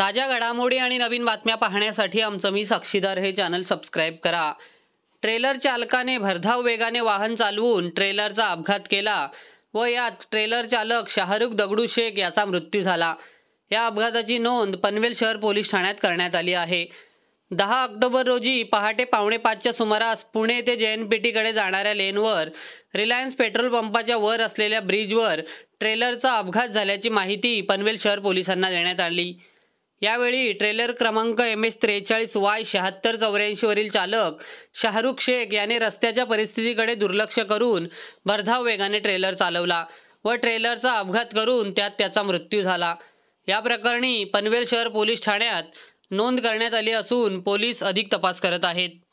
ताज्या घडामोडी आणि नवीन बातम्या पाहण्यासाठी आमचं मी साक्षीदार हे चॅनल सबस्क्राईब करा ट्रेलर चालकाने भरधाव वेगाने वाहन चालवून ट्रेलरचा अपघात केला व यात ट्रेलर चालक शाहरुख दगडू शेख याचा मृत्यू झाला या अपघाताची नोंद पनवेल शहर पोलीस ठाण्यात करण्यात आली आहे दहा ऑक्टोबर रोजी पहाटे पावणे पाचच्या सुमारास पुणे ते जे एन पी टीकडे जाणाऱ्या लेनवर रिलायन्स पेट्रोल पंपाच्या वर असलेल्या ब्रिजवर ट्रेलरचा अपघात झाल्याची माहिती पनवेल शहर पोलिसांना देण्यात आली यावेळी ट्रेलर क्रमांक एम एस त्रेचाळीस वाय शहात्तर चौऱ्याऐंशीवरील चालक शाहरुख शेख याने रस्त्याच्या परिस्थितीकडे दुर्लक्ष करून भरधाव वेगाने ट्रेलर चालवला व ट्रेलरचा अपघात करून त्यात त्याचा मृत्यू झाला या प्रकरणी पनवेल शहर पोलीस ठाण्यात नोंद करण्यात आली असून पोलीस अधिक तपास करत आहेत